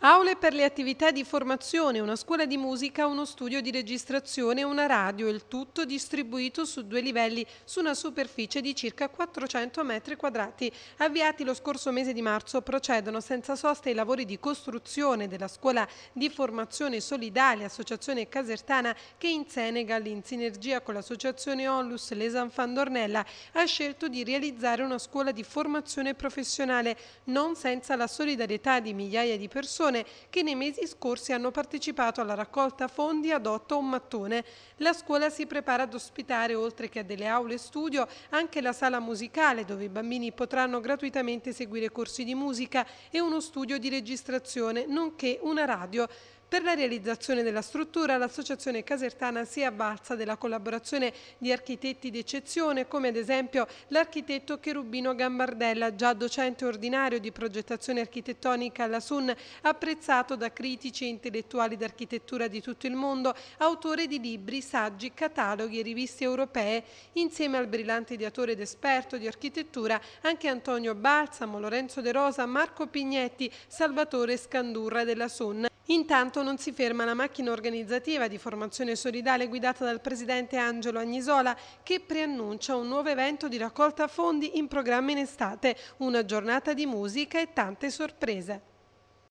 Aule per le attività di formazione, una scuola di musica, uno studio di registrazione una radio, il tutto distribuito su due livelli su una superficie di circa 400 metri quadrati. Avviati lo scorso mese di marzo procedono senza sosta i lavori di costruzione della scuola di formazione solidale Associazione Casertana che in Senegal in sinergia con l'associazione Onlus Lesan Fandornella ha scelto di realizzare una scuola di formazione professionale non senza la solidarietà di migliaia di persone persone che nei mesi scorsi hanno partecipato alla raccolta fondi Adotta un mattone. La scuola si prepara ad ospitare, oltre che a delle aule studio, anche la sala musicale dove i bambini potranno gratuitamente seguire corsi di musica e uno studio di registrazione, nonché una radio. Per la realizzazione della struttura l'associazione casertana si avvalsa della collaborazione di architetti di eccezione come ad esempio l'architetto Cherubino Gambardella, già docente ordinario di progettazione architettonica alla SUN, apprezzato da critici e intellettuali d'architettura di tutto il mondo, autore di libri, saggi, cataloghi e riviste europee, insieme al brillante ideatore ed esperto di architettura anche Antonio Balsamo, Lorenzo De Rosa, Marco Pignetti, Salvatore Scandurra della SUN Intanto non si ferma la macchina organizzativa di formazione solidale guidata dal presidente Angelo Agnisola che preannuncia un nuovo evento di raccolta fondi in programma in estate, una giornata di musica e tante sorprese.